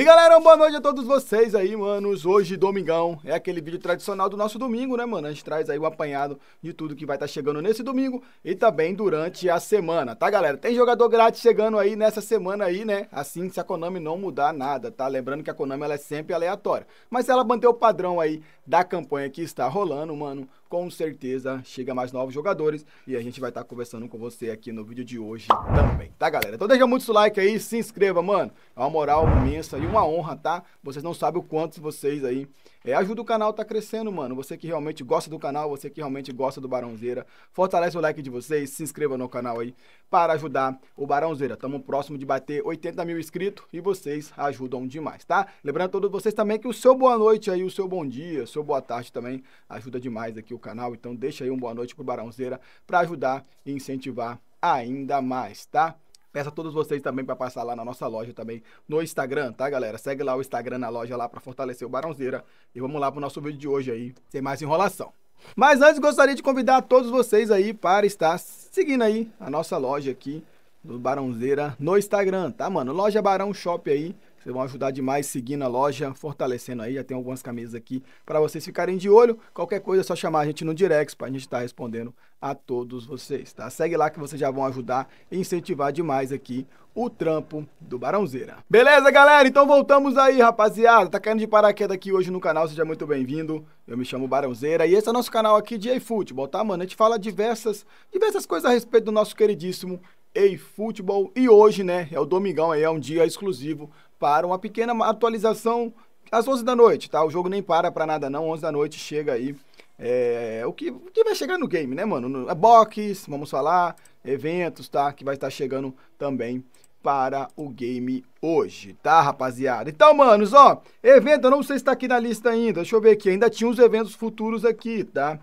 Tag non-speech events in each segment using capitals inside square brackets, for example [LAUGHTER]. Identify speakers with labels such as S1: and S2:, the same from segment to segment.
S1: E galera, boa noite a todos vocês aí, manos. Hoje, domingão, é aquele vídeo tradicional do nosso domingo, né, mano? A gente traz aí o apanhado de tudo que vai estar tá chegando nesse domingo e também durante a semana, tá, galera? Tem jogador grátis chegando aí nessa semana aí, né? Assim, se a Konami não mudar nada, tá? Lembrando que a Konami, ela é sempre aleatória. Mas se ela manter o padrão aí da campanha que está rolando, mano, com certeza chega mais novos jogadores e a gente vai estar tá conversando com você aqui no vídeo de hoje também, tá, galera? Então deixa muito seu like aí, se inscreva, mano. É uma moral imensa e uma honra, tá? Vocês não sabem o quanto vocês aí é, ajuda o canal tá crescendo, mano. Você que realmente gosta do canal, você que realmente gosta do Barãozeira, fortalece o like de vocês, se inscreva no canal aí para ajudar o Barãozeira. Estamos próximo de bater 80 mil inscritos e vocês ajudam demais, tá? Lembrando a todos vocês também que o seu boa noite aí, o seu bom dia, o seu boa tarde também ajuda demais aqui o canal. Então deixa aí um boa noite pro Barãozeira para ajudar e incentivar ainda mais, tá? Peço a todos vocês também para passar lá na nossa loja também no Instagram, tá, galera? Segue lá o Instagram na loja lá para fortalecer o Barãozeira. E vamos lá pro nosso vídeo de hoje aí, sem mais enrolação. Mas antes gostaria de convidar todos vocês aí para estar seguindo aí a nossa loja aqui do Barãozeira no Instagram, tá, mano? Loja Barão Shop aí. Vocês vão ajudar demais seguindo a loja, fortalecendo aí. Já tem algumas camisas aqui para vocês ficarem de olho. Qualquer coisa é só chamar a gente no direct para a gente estar tá respondendo a todos vocês, tá? Segue lá que vocês já vão ajudar e incentivar demais aqui o trampo do Barãozeira. Beleza, galera? Então voltamos aí, rapaziada. Tá caindo de paraquedas aqui hoje no canal, seja muito bem-vindo. Eu me chamo Barãozeira e esse é o nosso canal aqui de eFootball, tá, mano? A gente fala diversas, diversas coisas a respeito do nosso queridíssimo eFootball. E hoje, né, é o domingão aí, é um dia exclusivo para uma pequena atualização às 11 da noite, tá? O jogo nem para para nada não, 11 da noite chega aí é, o, que, o que vai chegar no game, né, mano? No, box, vamos falar, eventos, tá? Que vai estar chegando também para o game hoje, tá, rapaziada? Então, manos, ó, evento, eu não sei se tá aqui na lista ainda, deixa eu ver aqui, ainda tinha uns eventos futuros aqui, tá?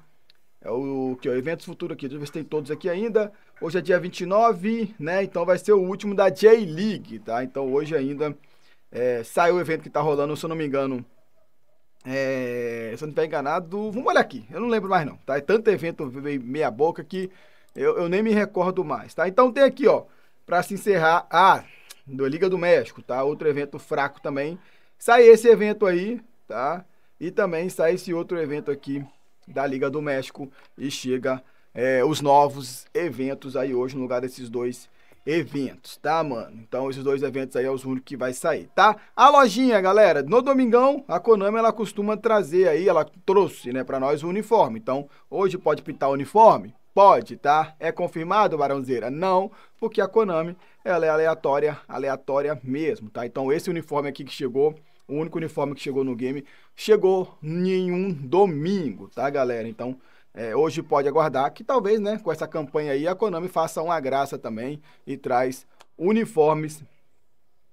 S1: É o que, ó, eventos futuros aqui, deixa eu ver se tem todos aqui ainda. Hoje é dia 29, né? Então vai ser o último da J-League, tá? Então hoje ainda é, saiu o evento que tá rolando, se eu não me engano. É, se eu não estiver enganado, vamos olhar aqui. Eu não lembro mais, não. Tá? É tanto evento meia boca que eu, eu nem me recordo mais. tá? Então tem aqui, ó. Pra se encerrar. Ah, Liga do México, tá? Outro evento fraco também. Sai esse evento aí, tá? E também sai esse outro evento aqui da Liga do México e chega é, os novos eventos aí hoje no lugar desses dois eventos, tá, mano? Então, esses dois eventos aí é os únicos que vai sair, tá? A lojinha, galera, no domingão, a Konami, ela costuma trazer aí, ela trouxe, né, pra nós o uniforme. Então, hoje pode pintar o uniforme? Pode, tá? É confirmado, Barãozeira? Não, porque a Konami, ela é aleatória, aleatória mesmo, tá? Então, esse uniforme aqui que chegou, o único uniforme que chegou no game, chegou em um domingo, tá, galera? Então, é, hoje pode aguardar que talvez, né, com essa campanha aí, a Konami faça uma graça também e traz uniformes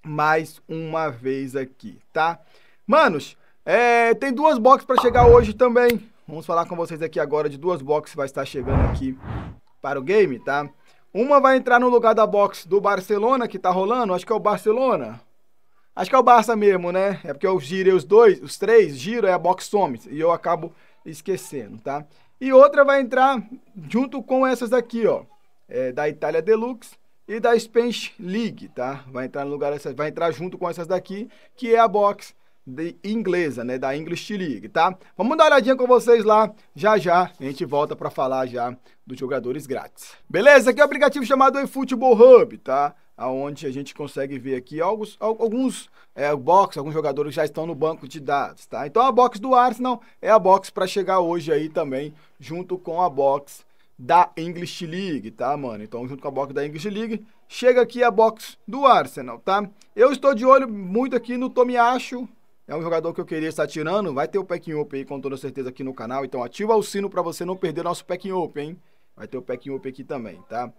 S1: mais uma vez aqui, tá? Manos, é, tem duas boxes para chegar hoje também. Vamos falar com vocês aqui agora de duas boxes que vai estar chegando aqui para o game, tá? Uma vai entrar no lugar da box do Barcelona que tá rolando, acho que é o Barcelona. Acho que é o Barça mesmo, né? É porque eu girei os dois, os três, giro é a box Somes e eu acabo esquecendo, tá? E outra vai entrar junto com essas daqui, ó. É, da Itália Deluxe e da Spanish League, tá? Vai entrar no lugar dessas, vai entrar junto com essas daqui, que é a box de inglesa, né, da English League, tá? Vamos dar uma olhadinha com vocês lá, já já a gente volta para falar já dos jogadores grátis. Beleza? Aqui é o um aplicativo chamado eFootball Hub, tá? aonde a gente consegue ver aqui alguns, alguns é, box, alguns jogadores já estão no banco de dados, tá? Então a box do Arsenal é a box para chegar hoje aí também, junto com a box da English League, tá, mano? Então junto com a box da English League, chega aqui a box do Arsenal, tá? Eu estou de olho muito aqui no Tomiacho, é um jogador que eu queria estar tirando, vai ter o Packing Open aí com toda certeza aqui no canal, então ativa o sino para você não perder nosso Packing Open, hein? Vai ter o Packing open aqui também, tá?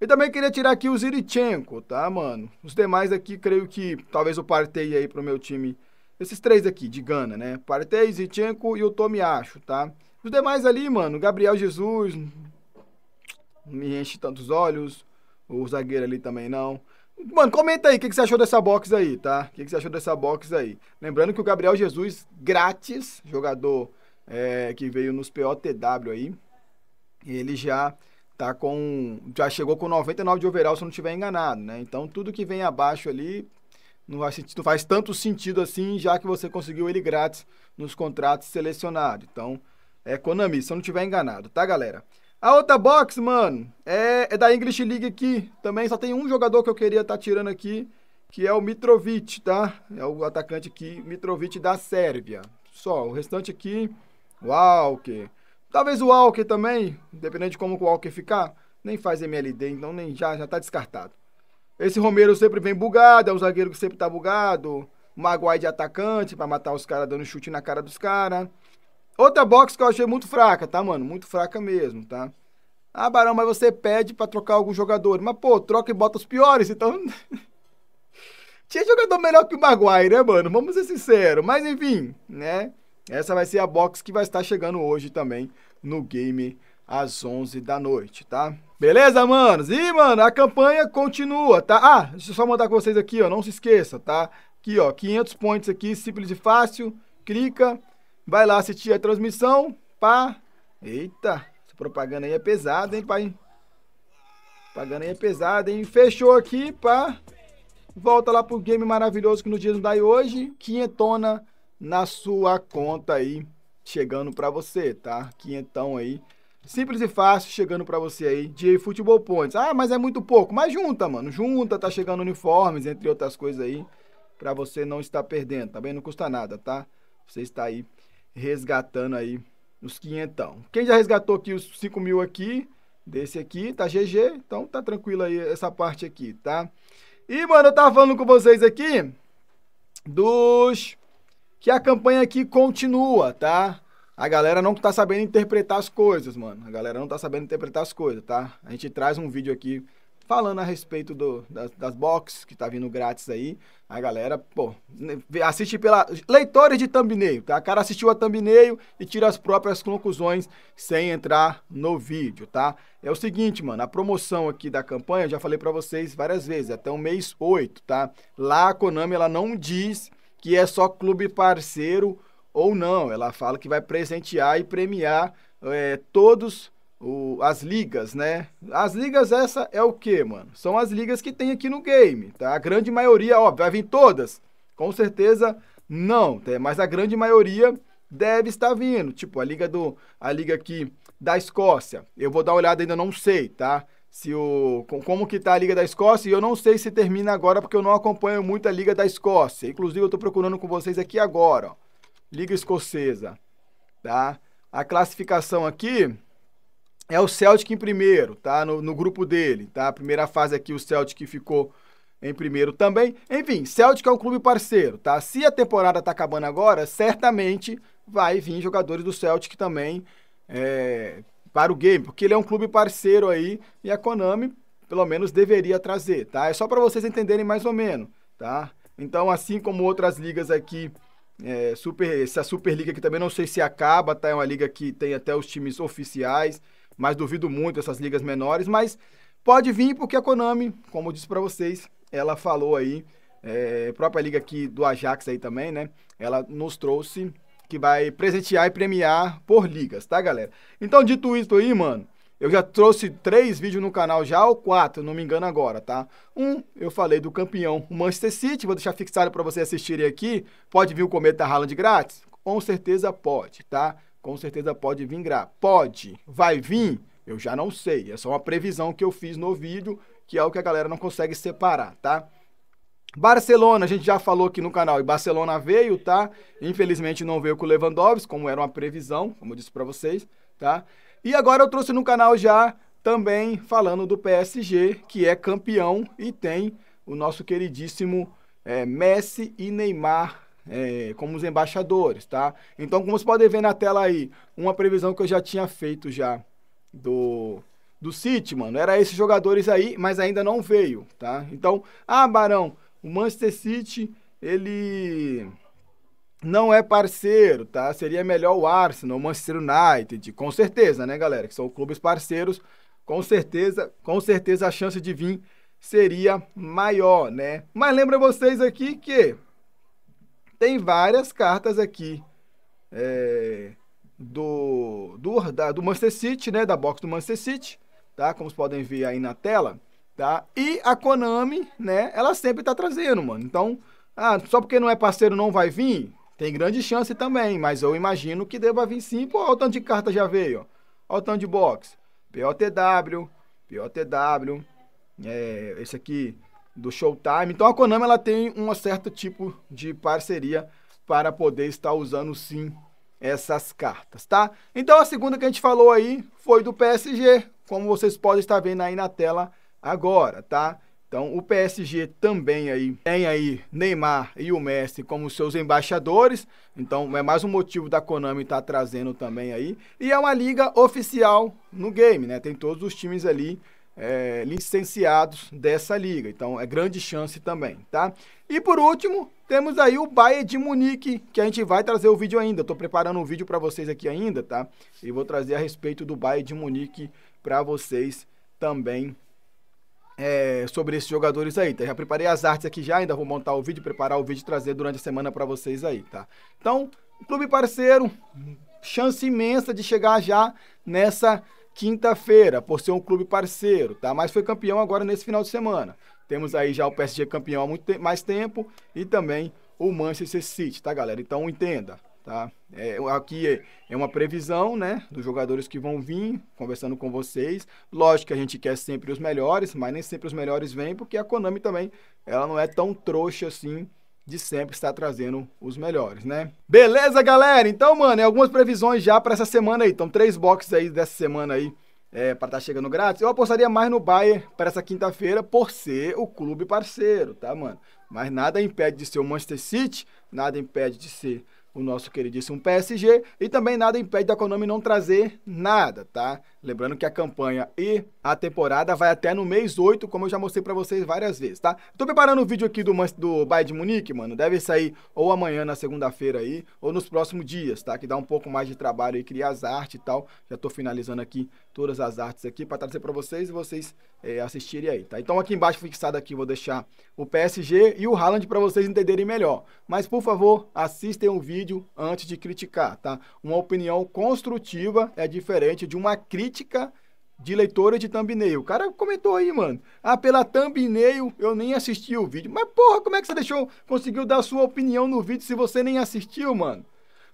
S1: E também queria tirar aqui o Zirichenko, tá, mano? Os demais aqui, creio que talvez eu partei aí pro meu time. Esses três aqui, de Gana, né? Partei Zirichenko e o Tomiacho, tá? Os demais ali, mano, Gabriel Jesus, não me enche tantos olhos. O zagueiro ali também não. Mano, comenta aí o que, que, você achou dessa box aí, tá? O que, que, você achou dessa box aí? Lembrando que o Gabriel Jesus, grátis, jogador é, que veio nos POTW aí, ele já tá com já chegou com 99 de overall se eu não estiver enganado, né? Então tudo que vem abaixo ali não faz, não faz tanto sentido assim, já que você conseguiu ele grátis nos contratos selecionados. Então, é Konami, se eu não estiver enganado, tá, galera? A outra box, mano, é, é da English League aqui. Também só tem um jogador que eu queria estar tá tirando aqui, que é o Mitrovic, tá? É o atacante aqui, Mitrovic da Sérvia. Só, o restante aqui, Walker, Talvez o Walker também, independente de como o Walker ficar, nem faz MLD, então nem já já tá descartado. Esse Romero sempre vem bugado, é um zagueiro que sempre tá bugado. Maguai de atacante para matar os caras dando chute na cara dos caras. Outra box que eu achei muito fraca, tá, mano? Muito fraca mesmo, tá? Ah, Barão, mas você pede para trocar algum jogador. Mas, pô, troca e bota os piores, então. [LAUGHS] Tinha jogador melhor que o Maguire, né, mano? Vamos ser sinceros. Mas, enfim, né? Essa vai ser a box que vai estar chegando hoje também no game às 11 da noite, tá? Beleza, manos? E, mano, a campanha continua, tá? Ah, deixa eu só mandar com vocês aqui, ó, não se esqueça, tá? Aqui, ó, 500 pontos aqui, simples e fácil, clica, vai lá assistir a transmissão, pá. Eita, essa propaganda aí é pesada, hein, pai? Propaganda aí é pesada, hein? Fechou aqui, pá. Volta lá pro game maravilhoso que no dia não dá e hoje, quinhentona, na sua conta aí, chegando para você, tá? Que então aí, simples e fácil, chegando para você aí de Futebol Points. Ah, mas é muito pouco. Mas junta, mano, junta, tá chegando uniformes, entre outras coisas aí, para você não estar perdendo, tá bem? Não custa nada, tá? Você está aí resgatando aí os quinhentão. Quem já resgatou aqui os 5 mil aqui, desse aqui, tá GG, então tá tranquilo aí essa parte aqui, tá? E, mano, eu tava falando com vocês aqui dos que a campanha aqui continua, tá? A galera não tá sabendo interpretar as coisas, mano. A galera não tá sabendo interpretar as coisas, tá? A gente traz um vídeo aqui falando a respeito do, das, das box que tá vindo grátis aí. A galera, pô, assiste pela. Leitores de thumbnail, tá? O cara assistiu a thumbnail e tira as próprias conclusões sem entrar no vídeo, tá? É o seguinte, mano, a promoção aqui da campanha, eu já falei para vocês várias vezes, até o mês 8, tá? Lá a Konami, ela não diz que é só clube parceiro ou não. Ela fala que vai presentear e premiar é, todos o, as ligas, né? As ligas essa é o que, mano? São as ligas que tem aqui no game, tá? A grande maioria, ó, vai vir todas? Com certeza não, tá? mas a grande maioria deve estar vindo. Tipo, a liga do a liga aqui da Escócia. Eu vou dar uma olhada ainda não sei, tá? se o como que está a Liga da Escócia e eu não sei se termina agora porque eu não acompanho muito a Liga da Escócia. Inclusive eu estou procurando com vocês aqui agora, ó. Liga Escocesa, tá? A classificação aqui é o Celtic em primeiro, tá? No, no grupo dele, tá? A primeira fase aqui o Celtic ficou em primeiro também. Enfim, Celtic é um clube parceiro, tá? Se a temporada está acabando agora, certamente vai vir jogadores do Celtic também é, para o game, porque ele é um clube parceiro aí e a Konami pelo menos deveria trazer, tá? É só para vocês entenderem mais ou menos, tá? Então, assim como outras ligas aqui, é, super, essa Superliga aqui também não sei se acaba, tá? É uma liga que tem até os times oficiais, mas duvido muito essas ligas menores, mas pode vir porque a Konami, como eu disse para vocês, ela falou aí, é, própria liga aqui do Ajax aí também, né? Ela nos trouxe que vai presentear e premiar por ligas, tá, galera? Então, dito isso aí, mano, eu já trouxe três vídeos no canal já, ou quatro, não me engano agora, tá? Um, eu falei do campeão Manchester City, vou deixar fixado para vocês assistirem aqui. Pode vir o Cometa Haaland grátis? Com certeza pode, tá? Com certeza pode vir grátis. Pode. Vai vir? Eu já não sei. É só uma previsão que eu fiz no vídeo, que é o que a galera não consegue separar, tá? Barcelona, a gente já falou aqui no canal, e Barcelona veio, tá? Infelizmente não veio com o Lewandowski, como era uma previsão, como eu disse para vocês, tá? E agora eu trouxe no canal já também falando do PSG, que é campeão e tem o nosso queridíssimo é, Messi e Neymar é, como os embaixadores, tá? Então, como vocês podem ver na tela aí, uma previsão que eu já tinha feito já do do City, mano, era esses jogadores aí, mas ainda não veio, tá? Então, ah, Barão, o Manchester City, ele não é parceiro, tá? Seria melhor o Arsenal, o Manchester United, com certeza, né, galera? Que são clubes parceiros, com certeza, com certeza a chance de vir seria maior, né? Mas lembra vocês aqui que tem várias cartas aqui é, do, do, da, do Manchester City, né? Da box do Manchester City, tá? Como vocês podem ver aí na tela tá? E a Konami, né, ela sempre tá trazendo, mano. Então, ah, só porque não é parceiro não vai vir? Tem grande chance também, mas eu imagino que deva vir sim. Pô, olha o tanto de carta já veio, ó. Olha o tanto de box. POTW, POTW, é, esse aqui do Showtime. Então a Konami ela tem um certo tipo de parceria para poder estar usando sim essas cartas, tá? Então a segunda que a gente falou aí foi do PSG, como vocês podem estar vendo aí na tela agora, tá? Então, o PSG também aí tem aí Neymar e o Messi como seus embaixadores. Então, é mais um motivo da Konami estar tá trazendo também aí. E é uma liga oficial no game, né? Tem todos os times ali é, licenciados dessa liga. Então, é grande chance também, tá? E por último, temos aí o Bayern de Munique, que a gente vai trazer o vídeo ainda. Estou preparando um vídeo para vocês aqui ainda, tá? E vou trazer a respeito do Bayern de Munique para vocês também é, sobre esses jogadores aí, tá? Já preparei as artes aqui já, ainda vou montar o vídeo, preparar o vídeo e trazer durante a semana para vocês aí, tá? Então, clube parceiro, chance imensa de chegar já nessa quinta-feira, por ser um clube parceiro, tá? Mas foi campeão agora nesse final de semana. Temos aí já o PSG campeão há muito te mais tempo e também o Manchester City, tá, galera? Então entenda, Tá? É, aqui é, é uma previsão né, dos jogadores que vão vir conversando com vocês. Lógico que a gente quer sempre os melhores, mas nem sempre os melhores vêm, porque a Konami também ela não é tão trouxa assim de sempre estar trazendo os melhores, né? Beleza, galera? Então, mano, é algumas previsões já para essa semana aí. Então, três boxes aí dessa semana aí é, para estar tá chegando grátis. Eu apostaria mais no Bayern para essa quinta-feira por ser o clube parceiro, tá, mano? Mas nada impede de ser o Manchester City, nada impede de ser o nosso queridíssimo PSG, e também nada impede da Konami não trazer nada, tá? Lembrando que a campanha e a temporada vai até no mês 8, como eu já mostrei para vocês várias vezes, tá? Tô preparando o um vídeo aqui do, do Bayern de Munique, mano. Deve sair ou amanhã, na segunda-feira aí, ou nos próximos dias, tá? Que dá um pouco mais de trabalho aí, criar as artes e tal. Já tô finalizando aqui todas as artes aqui para trazer para vocês e vocês é, assistirem aí, tá? Então aqui embaixo fixado aqui vou deixar o PSG e o Haaland para vocês entenderem melhor. Mas por favor, assistem o vídeo antes de criticar, tá? Uma opinião construtiva é diferente de uma crítica de leitora de thumbnail. O cara comentou aí, mano. Ah, pela thumbnail eu nem assisti o vídeo. Mas porra, como é que você deixou, conseguiu dar sua opinião no vídeo se você nem assistiu, mano?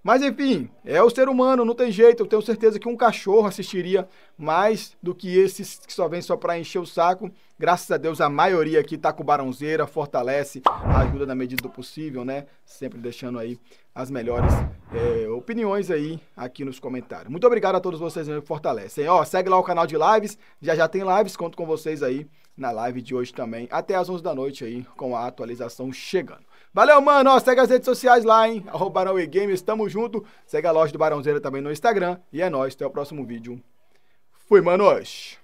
S1: Mas enfim, é o ser humano, não tem jeito. Eu tenho certeza que um cachorro assistiria mais do que esses que só vem só para encher o saco Graças a Deus, a maioria aqui tá com Baronzeira fortalece, ajuda na medida do possível, né? Sempre deixando aí as melhores é, opiniões aí aqui nos comentários. Muito obrigado a todos vocês que fortalecem. Ó, segue lá o canal de lives, já já tem lives, conto com vocês aí na live de hoje também, até às 11 da noite aí, com a atualização chegando. Valeu, mano. Ó, segue as redes sociais lá, hein? Arroba Barão e Games, tamo junto. Segue a loja do Barãozeira também no Instagram. E é nóis, até o próximo vídeo. Fui, manos!